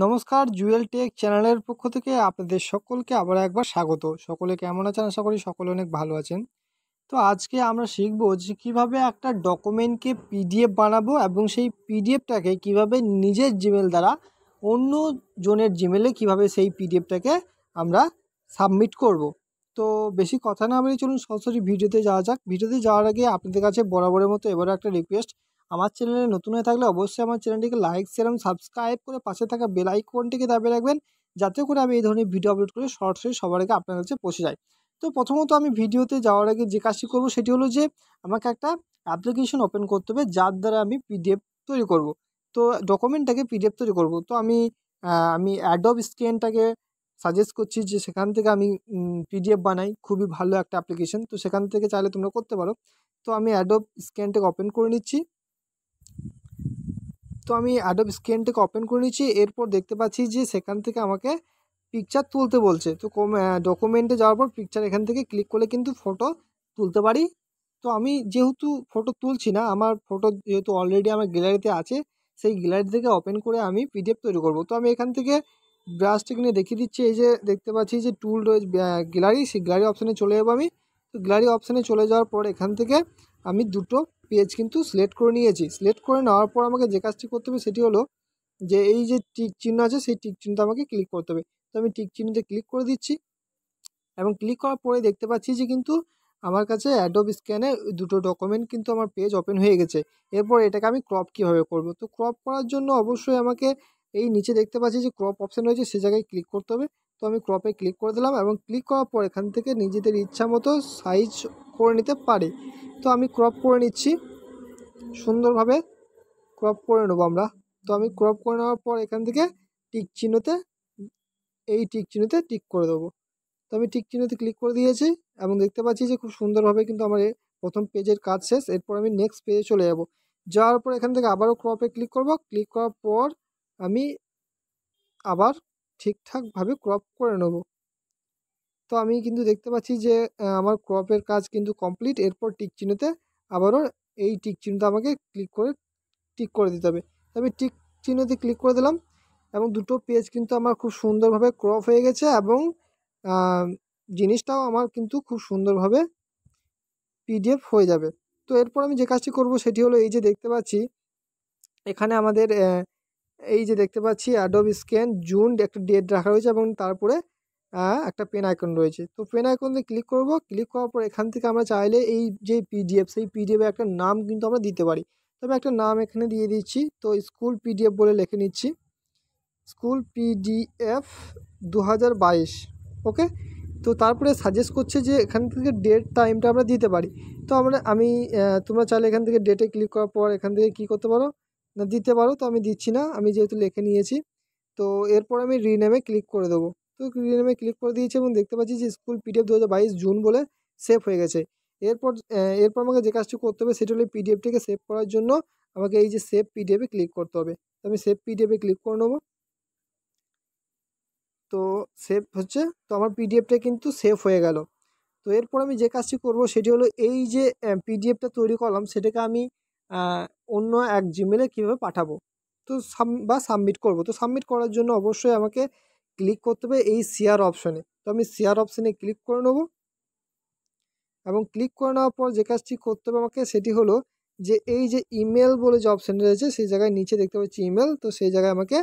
নমস্কার জুয়েল টেক চ্যানেলের পক্ষ থেকে আপনাদের সকলকে আবার একবার স্বাগত সকলে কেমন আছেন আশা করি সকলে অনেক ভালো আছেন তো আজকে আমরা শিখব যে কীভাবে একটা ডকুমেন্টকে পিডিএফ বানাবো এবং সেই পিডিএফটাকে কিভাবে নিজের জিমেল দ্বারা অন্য জনের জিমেলে কিভাবে সেই পিডিএফটাকে আমরা সাবমিট করব। তো বেশি কথা না বলে চলুন সরাসরি ভিডিওতে যাওয়া যাক ভিডিওতে যাওয়ার আগে আপনাদের কাছে বরাবরের মতো এবারও একটা রিকোয়েস্ট আমার চ্যানেলে নতুন হয়ে থাকলে অবশ্যই আমার চ্যানেলটিকে লাইক শেয়ার এবং সাবস্ক্রাইব করে পাশে থাকা বেল আইকনটিকে দাবি রাখবেন যাতে করে আমি এই ধরনের ভিডিও আপলোড করে সরাসরি সবার আগে আপনার কাছে পৌঁছে যায় তো প্রথমত আমি ভিডিওতে যাওয়ার আগে যে কাজটি করবো সেটি হলো যে আমাকে একটা অ্যাপ্লিকেশন ওপেন করতে হবে যার দ্বারা আমি পিডিএফ তৈরি করব তো ডকুমেন্টটাকে পিডিএফ তৈরি করব তো আমি আমি অ্যাডব স্ক্যানটাকে সাজেস্ট করছি যে সেখান থেকে আমি পিডিএফ বানাই খুবই ভালো একটা অ্যাপ্লিকেশন তো সেখান থেকে চাইলে তোমরা করতে পারো তো আমি অ্যাডব স্ক্যানটাকে ওপেন করে নিচ্ছি তো আমি অ্যাডব স্ক্যানটিকে ওপেন করে নিচ্ছি এরপর দেখতে পাচ্ছি যে সেখান থেকে আমাকে পিকচার তুলতে বলছে তো ডকুমেন্টে যাওয়ার পর পিকচার এখান থেকে ক্লিক করলে কিন্তু ফটো তুলতে পারি তো আমি যেহেতু ফটো তুলছি না আমার ফটো যেহেতু অলরেডি আমার গ্যালারিতে আছে সেই গ্যালারি থেকে ওপেন করে আমি পিডিএফ তৈরি করব তো আমি এখান থেকে ব্রাশটিকে নিয়ে দেখিয়ে দিচ্ছি এই যে দেখতে পাচ্ছি যে টুল রয়েছে গ্যালারি সেই গ্যালারি অপশানে চলে যাবো আমি তো গ্যালারি অপশানে চলে যাওয়ার পর এখান থেকে আমি দুটো পেজ কিন্তু সিলেক্ট করে নিয়েছি সিলেক্ট করে নেওয়ার পর আমাকে যে কাজটি করতে হবে সেটি হলো যে এই যে টিক চিহ্ন আছে সেই টিক চিহ্নটা আমাকে ক্লিক করতে হবে তো আমি টিক চিহ্নতে ক্লিক করে দিচ্ছি এবং ক্লিক করার পরে দেখতে পাচ্ছি যে কিন্তু আমার কাছে অ্যাডোব স্ক্যানে দুটো ডকুমেন্ট কিন্তু আমার পেজ ওপেন হয়ে গেছে এরপর এটাকে আমি ক্রপ কীভাবে করব তো ক্রপ করার জন্য অবশ্যই আমাকে এই নিচে দেখতে পাচ্ছি যে ক্রপ অপশান রয়েছে সে জায়গায় ক্লিক করতে হবে তো আমি ক্রপে ক্লিক করে দিলাম এবং ক্লিক করার পর এখান থেকে নিজেদের ইচ্ছা মতো সাইজ করে নিতে পারি তো আমি ক্রপ করে নিচ্ছি সুন্দরভাবে ক্রপ করে নেবো আমরা তো আমি ক্রপ করে নেওয়ার পর এখান থেকে টিক চিহ্নতে এই টিক চিহ্নতে টিক করে দেবো তো আমি টিক চিহ্নতে ক্লিক করে দিয়েছি এবং দেখতে পাচ্ছি যে খুব সুন্দরভাবে কিন্তু আমার প্রথম পেজের কাজ শেষ এরপর আমি নেক্সট পেজে চলে যাব যাওয়ার পর এখান থেকে আবারও ক্রপে ক্লিক করব ক্লিক করার পর আমি আবার ঠিকঠাকভাবে ক্রপ করে নেব তো আমি কিন্তু দেখতে পাচ্ছি যে আমার ক্রপের কাজ কিন্তু কমপ্লিট এরপর টিক চিহ্নতে আবারও এই টিক চিহ্নতে আমাকে ক্লিক করে টিক করে দিতে হবে আমি টিক চিহ্নতে ক্লিক করে দিলাম এবং দুটো পেজ কিন্তু আমার খুব সুন্দরভাবে ক্রপ হয়ে গেছে এবং জিনিসটাও আমার কিন্তু খুব সুন্দরভাবে পিডিএফ হয়ে যাবে তো এরপর আমি যে কাজটি করব সেটি হলো এই যে দেখতে পাচ্ছি এখানে আমাদের এই যে দেখতে পাচ্ছি অ্যাডোব স্ক্যান জুন একটা ডেট রাখা রয়েছে এবং তারপরে একটা পেন আইকন রয়েছে তো পেন দিয়ে ক্লিক করব ক্লিক করার পর এখান থেকে আমরা চাইলে এই যে পিডিএফ সেই পিডিএফে একটা নাম কিন্তু আমরা দিতে পারি তবে একটা নাম এখানে দিয়ে দিচ্ছি তো স্কুল পিডিএফ বলে লিখে নিচ্ছি স্কুল পিডিএফ দু ওকে তো তারপরে সাজেস্ট করছে যে এখান থেকে ডেট টাইমটা আমরা দিতে পারি তো আমরা আমি তোমরা চাইলে এখান থেকে ডেটে ক্লিক করার পর এখান থেকে কি করতে পারো না দিতে পারো তো আমি দিচ্ছি না আমি যেহেতু লিখে নিয়েছি তো এরপর আমি রিনেমে ক্লিক করে দেবো তো রিনেমে ক্লিক করে দিয়েছি এবং দেখতে পাচ্ছি যে স্কুল পিডিএফ দু জুন বলে সেভ হয়ে গেছে এরপর এরপর আমাকে যে কাজটি করতে হবে সেটি হলো পিডিএফটিকে সেভ করার জন্য আমাকে এই যে সেভ পিডিএফে ক্লিক করতে হবে তো আমি সেভ পিডিএফে ক্লিক করে নেবো তো সেভ হচ্ছে তো আমার পিডিএফটা কিন্তু সেভ হয়ে গেল তো এরপর আমি যে কাজটি করব সেটি হলো এই যে পিডিএফটা তৈরি করলাম সেটাকে আমি অন্য এক জিমেলে কীভাবে পাঠাবো তো সাম বা সাবমিট করব তো সাবমিট করার জন্য অবশ্যই আমাকে ক্লিক করতে হবে এই শেয়ার অপশনে তো আমি শেয়ার অপশনে ক্লিক করে নেব এবং ক্লিক করে নেওয়ার পর যে কাজটি করতে হবে আমাকে সেটি হলো যে এই যে ইমেল বলে যে অপশানটা রয়েছে সেই জায়গায় নিচে দেখতে পাচ্ছি ইমেল তো সেই জায়গায় আমাকে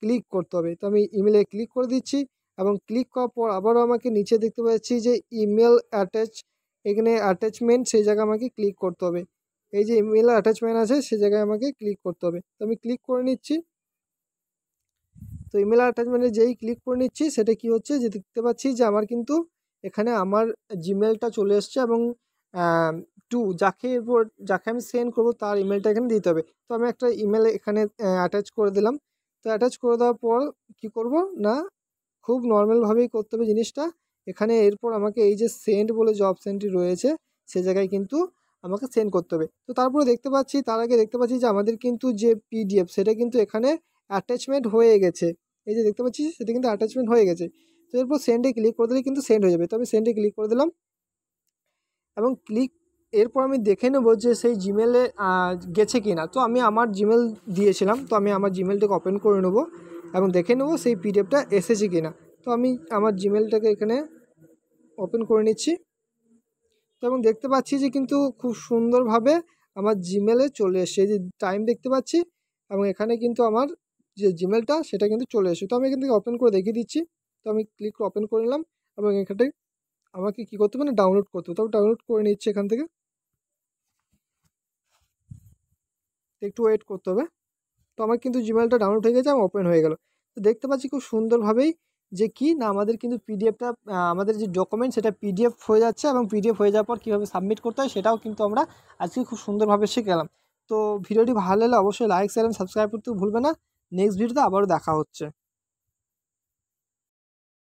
ক্লিক করতে হবে তো আমি ইমেলে ক্লিক করে দিচ্ছি এবং ক্লিক করার পর আবারও আমাকে নিচে দেখতে পাচ্ছি যে ইমেল অ্যাটাচ এখানে অ্যাটাচমেন্ট সেই জায়গায় আমাকে ক্লিক করতে হবে এই যে ইমেল অ্যাটাচমেন্ট আছে সে জায়গায় আমাকে ক্লিক করতে হবে তো আমি ক্লিক করে নিচ্ছি তো ইমেল অ্যাটাচমেন্টে যেই ক্লিক করে নিচ্ছি সেটা কি হচ্ছে যে দেখতে পাচ্ছি যে আমার কিন্তু এখানে আমার জিমেলটা চলে এসছে এবং টু যাকে এরপর যাকে আমি সেন্ড করবো তার ইমেলটা এখানে দিতে হবে তো আমি একটা ইমেল এখানে অ্যাটাচ করে দিলাম তো অ্যাটাচ করে দেওয়ার পর কি করব না খুব নর্মালভাবেই করতে হবে জিনিসটা এখানে এরপর আমাকে এই যে সেন্ড বলে জব সেন্টটি রয়েছে সে জায়গায় কিন্তু আমাকে সেন্ড করতে হবে তো তারপরে দেখতে পাচ্ছি তার আগে দেখতে পাচ্ছি যে আমাদের কিন্তু যে পিডিএফ সেটা কিন্তু এখানে অ্যাটাচমেন্ট হয়ে গেছে এই যে দেখতে পাচ্ছি সেটা কিন্তু অ্যাটাচমেন্ট হয়ে গেছে তো এরপর সেন্ডে ক্লিক করে দিলে কিন্তু সেন্ড হয়ে যাবে তো আমি সেন্ডে ক্লিক করে দিলাম এবং ক্লিক এরপর আমি দেখে নেবো যে সেই জিমেলে গেছে কি না তো আমি আমার জিমেল দিয়েছিলাম তো আমি আমার জিমেলটাকে ওপেন করে নেবো এবং দেখে নেবো সেই পিডিএফটা এসেছে কি না তো আমি আমার জিমেলটাকে এখানে ওপেন করে নিচ্ছি এবং দেখতে পাচ্ছি যে কিন্তু খুব সুন্দরভাবে আমার জিমেলে চলে এসে যে টাইম দেখতে পাচ্ছি এবং এখানে কিন্তু আমার যে জিমেলটা সেটা কিন্তু চলে এসে তো আমি এখান থেকে ওপেন করে দেখিয়ে দিচ্ছি তো আমি ক্লিক ওপেন করে নিলাম এবং এখানে আমাকে কি করতে হবে ডাউনলোড করতে হবে তো ডাউনলোড করে নিচ্ছি এখান থেকে একটু ওয়েট করতে হবে তো আমার কিন্তু জিমেলটা ডাউনলোড হয়ে গেছে এবং ওপেন হয়ে গেল তো দেখতে পাচ্ছি খুব সুন্দরভাবেই যে কি না আমাদের কিন্তু পিডিএফটা আমাদের যে ডকুমেন্ট সেটা পিডিএফ হয়ে যাচ্ছে এবং পিডিএফ হয়ে যাওয়ার পর কীভাবে সাবমিট করতে হয় সেটাও কিন্তু আমরা আজকে খুব সুন্দরভাবে শিখলাম তো ভিডিওটি ভালো লাগলে অবশ্যই লাইক শেয়ার এবং সাবস্ক্রাইব করতে ভুলবে না নেক্সট ভিডিওতে আবারও দেখা হচ্ছে